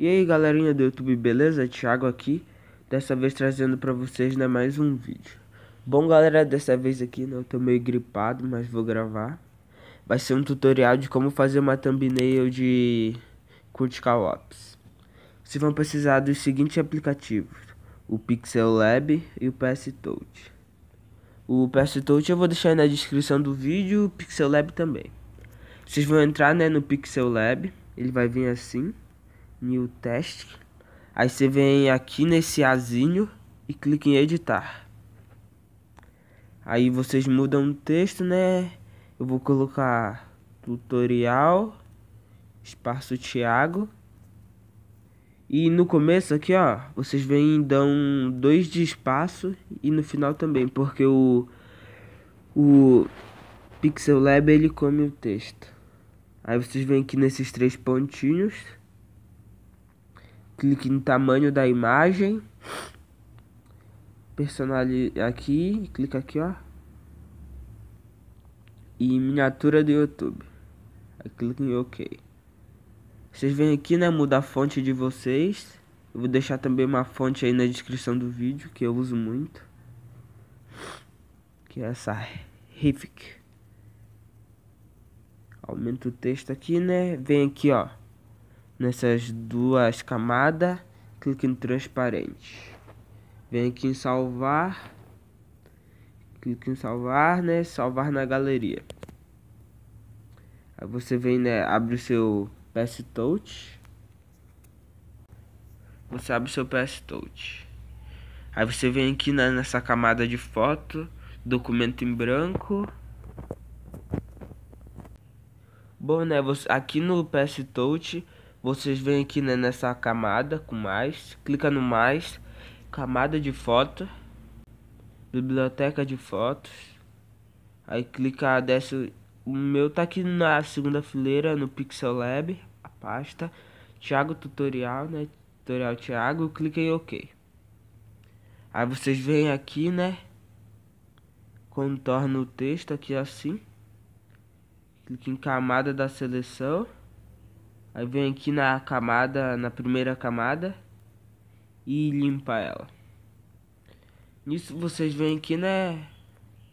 E aí galerinha do YouTube, beleza? Thiago aqui, dessa vez trazendo para vocês né, mais um vídeo. Bom galera, dessa vez aqui né, eu tô meio gripado, mas vou gravar. Vai ser um tutorial de como fazer uma thumbnail de Critical Ops. Vocês vão precisar dos seguintes aplicativos, o Pixel Lab e o PS Touch. O PS Touch eu vou deixar na descrição do vídeo, o Pixel Lab também. Vocês vão entrar né, no Pixel Lab, ele vai vir assim, New Test. Aí você vem aqui nesse azinho e clica em editar. Aí vocês mudam o texto, né? Eu vou colocar tutorial, espaço Thiago e no começo aqui, ó, vocês veem dão dois de espaço e no final também, porque o o Pixel Lab ele come o texto. Aí vocês vêm aqui nesses três pontinhos. Clique no tamanho da imagem. Personalize aqui, clica aqui, ó. E miniatura do YouTube. Aí clica em OK. Vocês vêm aqui, né, mudar a fonte de vocês. Eu vou deixar também uma fonte aí na descrição do vídeo, que eu uso muito. Que é essa Rific. Aumenta o texto aqui, né? Vem aqui, ó. Nessas duas camadas. Clique em transparente. Vem aqui em salvar. Clique em salvar, né? Salvar na galeria. Aí você vem, né? Abre o seu PS Touch. Você abre seu PS Touch. Aí você vem aqui na, né, nessa camada de foto, documento em branco. Bom, né, você, aqui no PS Touch, vocês vêm aqui né, nessa camada com mais, clica no mais, camada de foto, biblioteca de fotos. Aí clica, desce, o meu tá aqui na segunda fileira no Pixel Lab pasta Thiago Tutorial, né? Tutorial Thiago, clica em OK. Aí vocês vêm aqui, né? Contorna o texto aqui assim. Clica em camada da seleção. Aí vem aqui na camada, na primeira camada e limpa ela. Nisso vocês vêm aqui, né?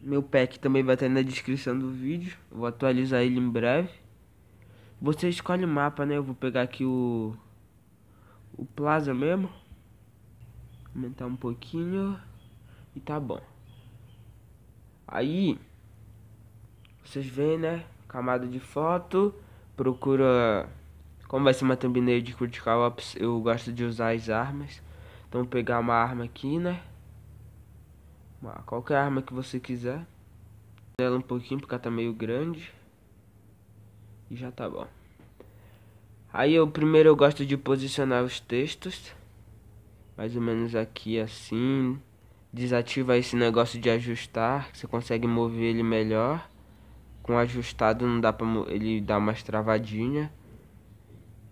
Meu pack também vai estar na descrição do vídeo. Eu vou atualizar ele em breve. Você escolhe o mapa, né? Eu vou pegar aqui o... O Plaza mesmo. Aumentar um pouquinho. E tá bom. Aí... Vocês veem, né? Camada de foto. Procura... Como vai ser uma thumbnail de Critical Ops, eu gosto de usar as armas. Então vou pegar uma arma aqui, né? Uma, qualquer arma que você quiser. Dela um pouquinho, porque ela tá meio grande. E já tá bom. Aí eu primeiro eu gosto de posicionar os textos. Mais ou menos aqui assim. Desativa esse negócio de ajustar. Que você consegue mover ele melhor. Com ajustado não dá pra ele dá mais travadinha.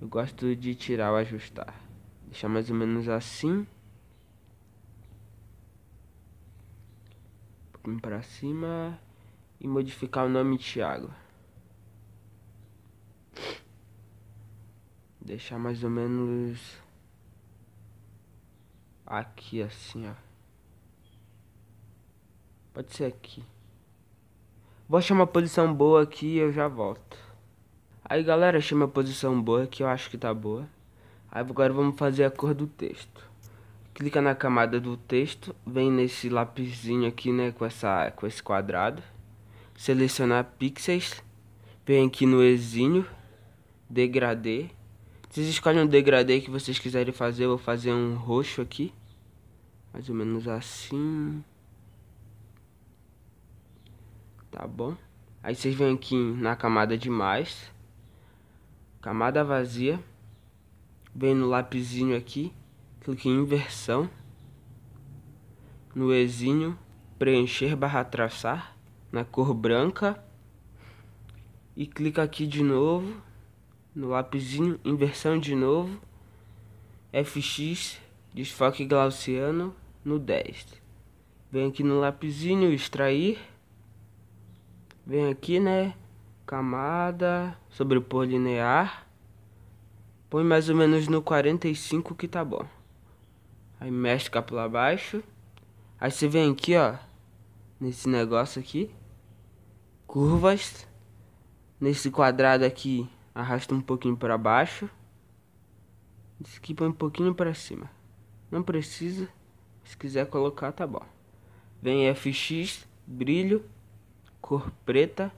Eu gosto de tirar o ajustar. Deixar mais ou menos assim. Um pra cima. E modificar o nome Thiago. deixar mais ou menos aqui assim, ó. Pode ser aqui. Vou achar uma posição boa aqui e eu já volto. Aí galera, achei uma posição boa aqui eu acho que tá boa. Aí agora vamos fazer a cor do texto. Clica na camada do texto, vem nesse lapisinho aqui, né, com, essa, com esse quadrado. Selecionar pixels, vem aqui no exinho, degradê, vocês escolhem um degradê que vocês quiserem fazer. Eu vou fazer um roxo aqui. Mais ou menos assim. Tá bom? Aí vocês vêm aqui na camada de mais. Camada vazia. Vem no lápisinho aqui. Clique em inversão. No Ezinho. Preencher barra traçar. Na cor branca. E clica aqui de novo no lapisinho, inversão de novo, fx, desfoque gaussiano no 10. Venho aqui no lapisinho, extrair, venho aqui, né, camada, sobrepor linear, põe mais ou menos no 45 que tá bom. Aí mexe cá pra baixo, aí você vem aqui, ó, nesse negócio aqui, curvas, nesse quadrado aqui Arrasta um pouquinho para baixo. Esquipa um pouquinho para cima. Não precisa. Se quiser colocar, tá bom. Vem FX, brilho, cor preta.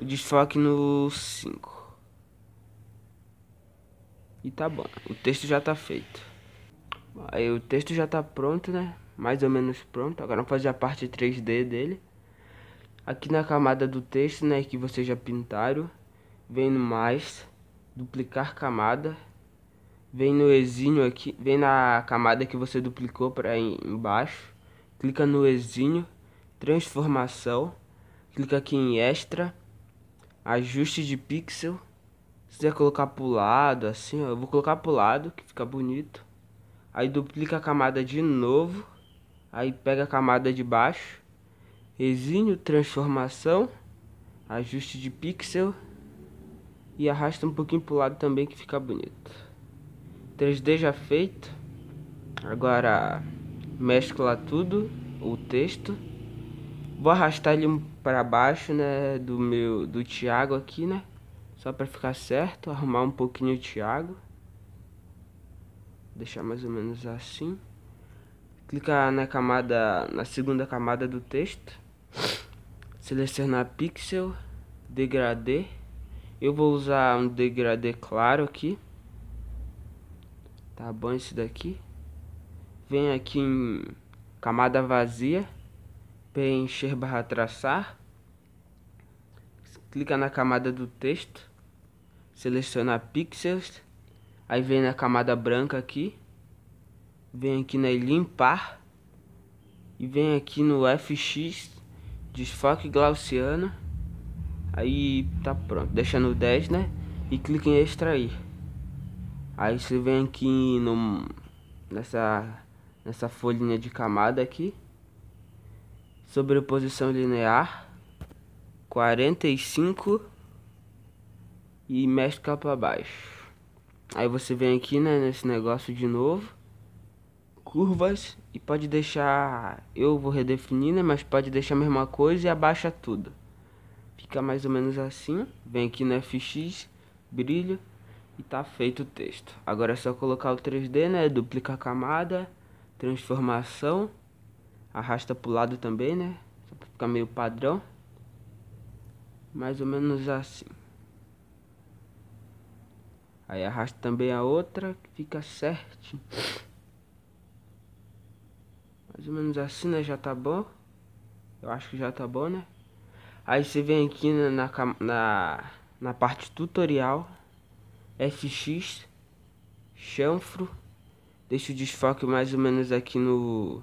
O desfoque no 5. E tá bom. O texto já tá feito. Aí o texto já tá pronto, né? Mais ou menos pronto. Agora vamos fazer a parte 3D dele. Aqui na camada do texto, né? Que vocês já pintaram vem no mais, duplicar camada, vem no exinho aqui, vem na camada que você duplicou para embaixo, clica no exinho, transformação, clica aqui em extra, ajuste de pixel, se quiser colocar pro lado, assim, ó, eu vou colocar pro lado, que fica bonito, aí duplica a camada de novo, aí pega a camada de baixo, exinho, transformação, ajuste de pixel, e arrasta um pouquinho pro lado também que fica bonito. 3D já feito. Agora mescla tudo, o texto. Vou arrastar ele para baixo, né, do meu do Thiago aqui, né? Só para ficar certo, arrumar um pouquinho o Thiago. Deixar mais ou menos assim. Clicar na camada, na segunda camada do texto. Selecionar pixel, degradê eu vou usar um degradê claro aqui. Tá bom esse daqui. Venho aqui em camada vazia. Preencher barra traçar. Clica na camada do texto. Seleciona pixels. Aí vem na camada branca aqui. Vem aqui na limpar. E vem aqui no FX. Desfoque Glauciano Aí tá pronto, deixa no 10, né? E clica em extrair. Aí você vem aqui no, nessa, nessa folhinha de camada aqui. Sobreposição linear. 45 e mexe cá para baixo. Aí você vem aqui, né, nesse negócio de novo. Curvas e pode deixar, eu vou redefinir, né, mas pode deixar a mesma coisa e abaixa tudo. Fica mais ou menos assim. Vem aqui no FX, brilho e tá feito o texto. Agora é só colocar o 3D, né? Duplica a camada, transformação, arrasta pro lado também, né? Só pra ficar meio padrão. Mais ou menos assim. Aí arrasta também a outra, que fica certinho. Mais ou menos assim, né? Já tá bom. Eu acho que já tá bom, né? Aí você vem aqui na, na, na parte tutorial, FX, chanfro, deixa o desfoque mais ou menos aqui no,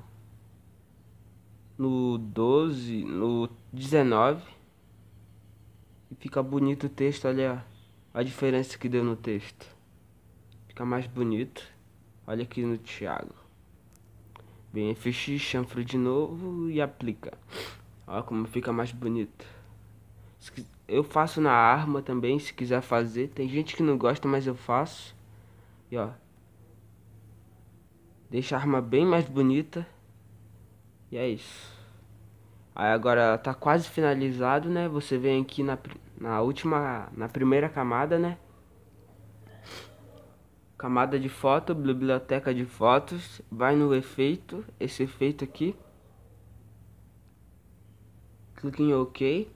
no 12, no 19. E fica bonito o texto, olha a diferença que deu no texto. Fica mais bonito. Olha aqui no Thiago. Vem FX, chanfro de novo e aplica. Olha como fica mais bonito. Eu faço na arma também, se quiser fazer. Tem gente que não gosta, mas eu faço. E ó. Deixa a arma bem mais bonita. E é isso. Aí agora tá quase finalizado, né? Você vem aqui na, na última, na primeira camada, né? Camada de foto, biblioteca de fotos. Vai no efeito, esse efeito aqui. Clique em OK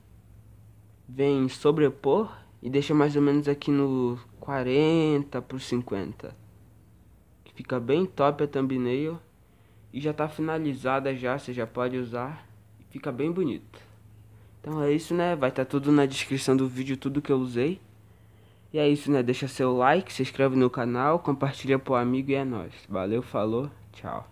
vem sobrepor e deixa mais ou menos aqui no 40 por 50. Que fica bem top a thumbnail. E já tá finalizada já, você já pode usar. E fica bem bonito. Então é isso, né? Vai estar tá tudo na descrição do vídeo, tudo que eu usei. E é isso, né? Deixa seu like, se inscreve no canal, compartilha pro amigo e é nóis. Valeu, falou, tchau.